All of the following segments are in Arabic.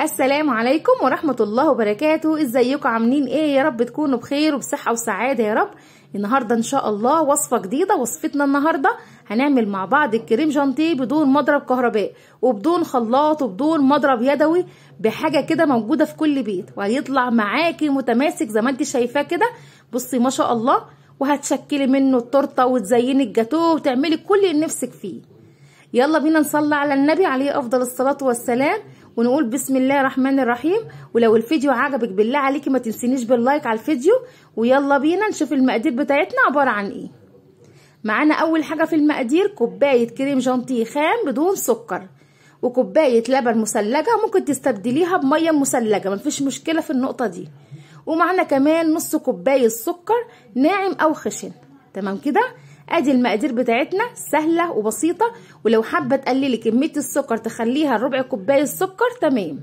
السلام عليكم ورحمة الله وبركاته ازيكم عاملين ايه يا رب تكونوا بخير وبصحة وسعادة يا رب النهاردة ان شاء الله وصفة جديدة وصفتنا النهاردة هنعمل مع بعض الكريم جانتيه بدون مضرب كهرباء وبدون خلاط وبدون مضرب يدوي بحاجة كده موجودة في كل بيت وهيطلع معاكي متماسك زي ما انت شايفاه كده بصي ما شاء الله وهتشكلي منه التورتة وتزيني الجاتوه وتعملي كل اللي نفسك فيه يلا بينا نصلي على النبي عليه افضل الصلاة والسلام ونقول بسم الله الرحمن الرحيم ولو الفيديو عجبك بالله عليكي ما تنسينيش باللايك على الفيديو ويلا بينا نشوف المقادير بتاعتنا عباره عن ايه معانا اول حاجه في المقادير كوبايه كريم جانتي خام بدون سكر وكوبايه لبن مثلجه ممكن تستبدليها بميه مثلجه مفيش مشكله في النقطه دي ومعنا كمان نص كوبايه سكر ناعم او خشن تمام كده ادي المقادير بتاعتنا سهله وبسيطه ولو حابه تقللي كميه السكر تخليها ربع كوبايه سكر تمام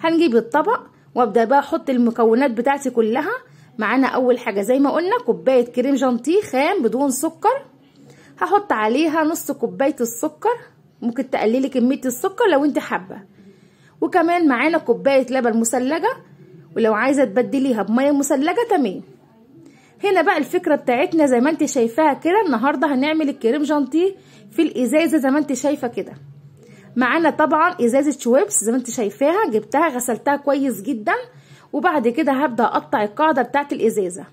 هنجيب الطبق وابدا بقى احط المكونات بتاعتي كلها معانا اول حاجه زي ما قلنا كوبايه كريم جانتيه خام بدون سكر هحط عليها نص كوبايه السكر ممكن تقللي كميه السكر لو انت حابه وكمان معانا كوبايه لبن مثلجه ولو عايزه تبدليها بميه مثلجه تمام هنا بقى الفكرة بتاعتنا زي ما انت شايفاها كده النهاردة هنعمل الكريم جانتيه في الازازة زي ما انت شايفة كده معانا طبعا ازازة شويبس زي ما انت شايفاها جبتها غسلتها كويس جدا وبعد كده هبدأ اقطع القاعدة بتاعت الازازة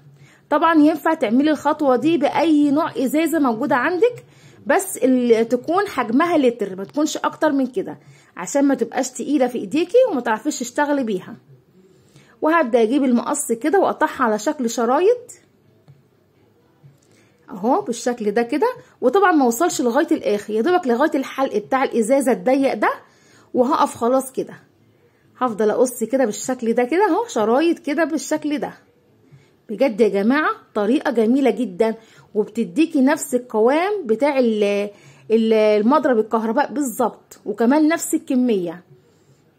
طبعا ينفع تعملي الخطوة دي باي نوع ازازة موجودة عندك بس اللي تكون حجمها لتر ما تكونش اكتر من كده عشان ما تبقاش تقيلة في ايديكي وما تعرفيش تشتغلي بيها وهبدأ اجيب المقص كده واقطعها على شكل شرايط اهو بالشكل ده كده وطبعا ما وصلش لغايه الاخر يا دوبك لغايه الحلق بتاع الازازه الضيق ده وهقف خلاص كده هفضل اقص كده بالشكل ده كده اهو شرايط كده بالشكل ده بجد يا جماعه طريقه جميله جدا وبتديكي نفس القوام بتاع المضرب الكهرباء بالظبط وكمان نفس الكميه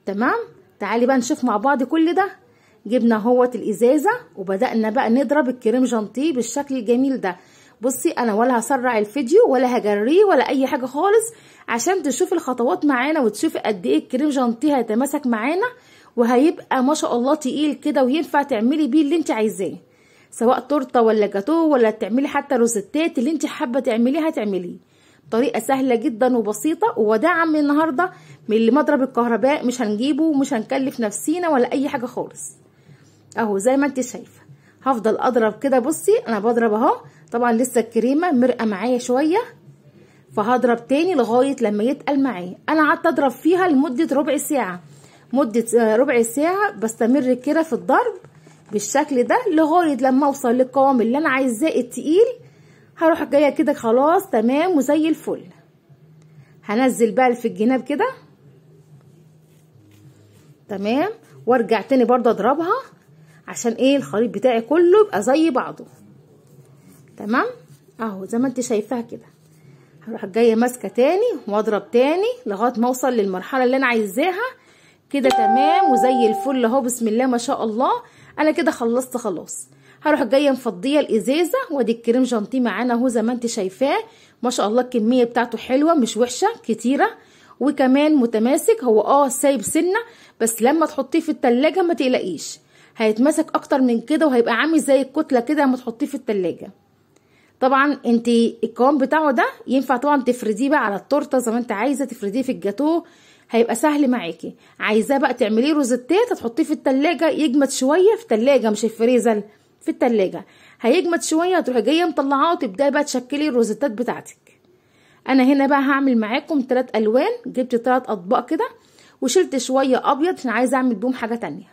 تمام تعالي بقى نشوف مع بعض كل ده جبنا اهوت الازازه وبدانا بقى نضرب الكريم جانتيه بالشكل الجميل ده بصي انا ولا هسرع الفيديو ولا هجريه ولا اي حاجه خالص عشان تشوفي الخطوات معانا وتشوفي قد ايه الكريم جانتي هيتماسك معانا وهيبقى ما شاء الله تقيل كده وينفع تعملي بيه اللي انت عايزاه سواء تورته ولا جاتوه ولا تعملي حتى روزيتات اللي انت حابه تعمليها تعمليه طريقه سهله جدا وبسيطه ووداعا من النهارده من مضرب الكهرباء مش هنجيبه ومش هنكلف نفسينا ولا اي حاجه خالص اهو زي ما انت شايفه هفضل اضرب كده بصي انا بضرب اهو طبعا لسه الكريمه مرقه معايا شويه فهضرب تاني لغايه لما يتقل معايا انا قعدت اضرب فيها لمده ربع ساعه مده آه، ربع ساعه بستمر كده في الضرب بالشكل ده لغايه لما اوصل للقوام اللي انا عايزاه التقيل هروح جايه كده خلاص تمام وزي الفل هنزل بقى في الجناب كده تمام وارجع تاني برضه اضربها عشان ايه الخليط بتاعي كله يبقى زي بعضه تمام اهو زي ما انت شايفاها كده هروح جايه ماسكه تاني واضرب تاني لغايه ما اوصل للمرحله اللي انا عايزاها كده تمام وزي الفل اهو بسم الله ما شاء الله انا كده خلصت خلاص هروح جايه مفضيه الازازه وادي الكريم جانتيه معانا اهو زي ما انت شايفاه ما شاء الله الكميه بتاعته حلوه مش وحشه كتيره وكمان متماسك هو اه سايب سنه بس لما تحطيه في التلاجة ما تقلقيش هيتمسك اكتر من كده وهيبقى عامل زي الكتله كده لما تحطيه في التلاجة طبعا انت القوام بتاعه ده ينفع طبعا تفرديه بقى على التورته زي ما انت عايزه تفرديه في الجاتوه هيبقى سهل معاكي عايزاه بقى تعمليه روزيتات هتحطيه في التلاجة يجمد شويه في التلاجة مش الفريزر في التلاجة هيجمد شويه هتروحي جايه مطلعاه وتبداي بقى تشكلي الروزيتات بتاعتك انا هنا بقى هعمل معاكم تلات الوان جبت تلات اطباق كده وشلت شويه ابيض عشان عايزه اعمل بيهم حاجه تانية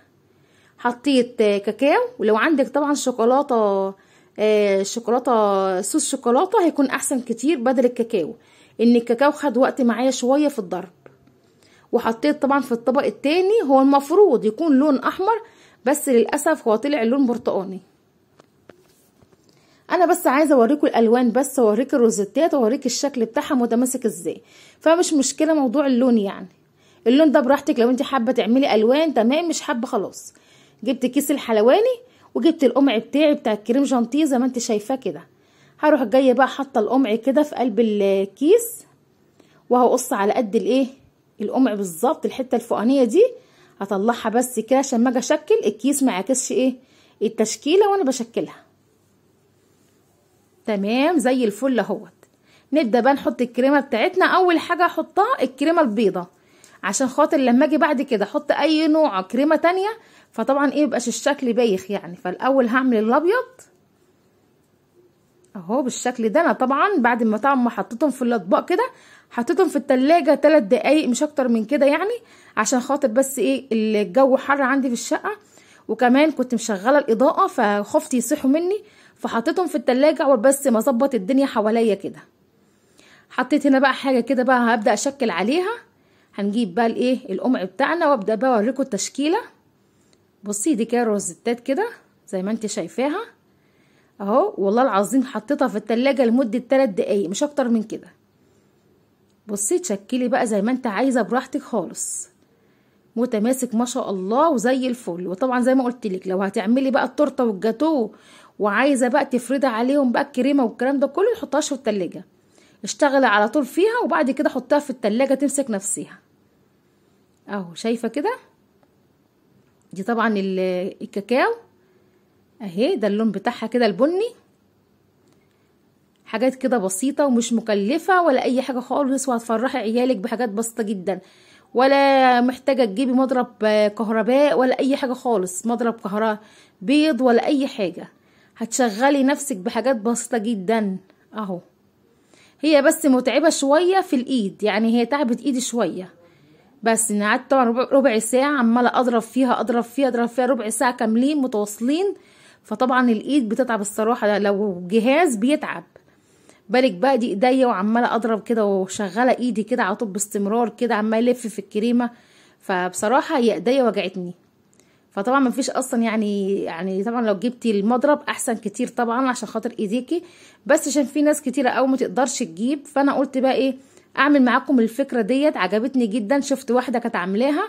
حطيت كاكاو ولو عندك طبعا شوكولاته آه، شوكولاته صوص شوكولاته هيكون احسن كتير بدل الكاكاو ان الكاكاو خد وقت معايا شويه في الضرب وحطيت طبعا في الطبق التاني هو المفروض يكون لون احمر بس للاسف هو طلع لون برتقاني انا بس عايزه اوريكم الالوان بس اوريك الروزيتات اوريك الشكل بتاعها متماسك ازاي فمش مشكله موضوع اللون يعني اللون ده براحتك لو انت حابه تعملي الوان تمام مش حابه خلاص جبت كيس الحلواني وجبت القمع بتاعي بتاع الكريم جانتيه زي ما انت شايفاه كده هروح جايه بقى حاطه القمع كده في قلب الكيس وهقص على قد الايه القمع بالظبط الحته الفوقانيه دي هطلعها بس كده عشان ما اجي اشكل الكيس ما يعكسش ايه التشكيله وانا بشكلها تمام زي الفل اهوت نبدا بقى نحط الكريمه بتاعتنا اول حاجه احطها الكريمه البيضه عشان خاطر لما اجي بعد كده احط اي نوع كريمه تانية فطبعا ايه يبقاش الشكل بايخ يعني فالاول هعمل الابيض اهو بالشكل ده انا طبعا بعد ما طبعا ما حطيتهم في الاطباق كده حطيتهم في التلاجة تلات دقايق مش اكتر من كده يعني عشان خاطر بس ايه الجو حر عندي في الشقة وكمان كنت مشغلة الاضاءة فخفت يصيحوا مني فحطيتهم في التلاجة اول بس ما اظبط الدنيا حواليا كده حطيت هنا بقى حاجة كده بقى هبدأ اشكل عليها هنجيب بقى الايه القمع بتاعنا وابدا بقى اوريكم التشكيله بصي دي كده روزتات كده زي ما انت شايفاها اهو والله العظيم حطيتها في التلاجة لمدة 3 دقايق مش اكتر من كده بصي تشكلي بقى زي ما انت عايزة براحتك خالص متماسك ما شاء الله وزي الفل وطبعا زي ما قلت لك لو هتعملي بقى التورته والجاتو وعايزه بقى تفردي عليهم بقى الكريمه والكلام ده كله متحطهاش في التلاجة اشتغلي على طول فيها وبعد كده حطيها في التلاجة تمسك نفسيها اهو شايفه كده دي طبعا الكاكاو اهي ده اللون بتاعها كده البني حاجات كده بسيطه ومش مكلفه ولا اي حاجه خالص وهتفرحي عيالك بحاجات بسيطه جدا ولا محتاجه تجيبي مضرب آه، كهرباء ولا اي حاجه خالص مضرب كهرباء بيض ولا اي حاجه هتشغلي نفسك بحاجات بسيطه جدا اهو هي بس متعبه شويه في الايد يعني هي تعبت ايدي شويه بس إن قعدت طبعا ربع ساعة عمالة أضرب فيها أضرب فيها أضرب فيها ربع ساعة كاملين متواصلين فطبعا الإيد بتتعب الصراحة لو جهاز بيتعب بالك بقى دي ايديا وعماله اضرب كده وشغاله ايدي كده على طول باستمرار كده عماله الف في الكريمه فبصراحه هي ايديا وجعتني فطبعا مفيش اصلا يعني يعني طبعا لو جبتي المضرب احسن كتير طبعا عشان خاطر ايديكي بس عشان في ناس كتيره اوي ما تقدرش تجيب فانا قلت بقى ايه اعمل معاكم الفكره ديت عجبتني جدا شفت واحده كانت عاملاها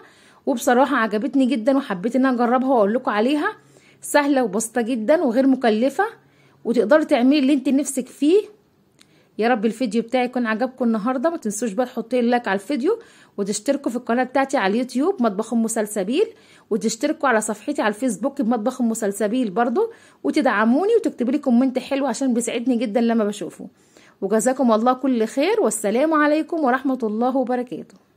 وبصراحه عجبتني جدا وحبيت ان انا اجربها واقول لكم عليها سهله وبسيطه جدا وغير مكلفه وتقدري تعملي اللي انت نفسك فيه يا رب الفيديو بتاعي يكون عجبكم النهارده ما تنسوش بقى تحطوا لايك على الفيديو وتشتركوا في القناه بتاعتي على اليوتيوب مطبخ ام سلسبيل وتشتركوا على صفحتي على الفيسبوك بمطبخ ام سلسبيل برضو وتدعموني وتكتبوا لي كومنت حلو عشان بيسعدني جدا لما بشوفه وجزاكم الله كل خير والسلام عليكم ورحمة الله وبركاته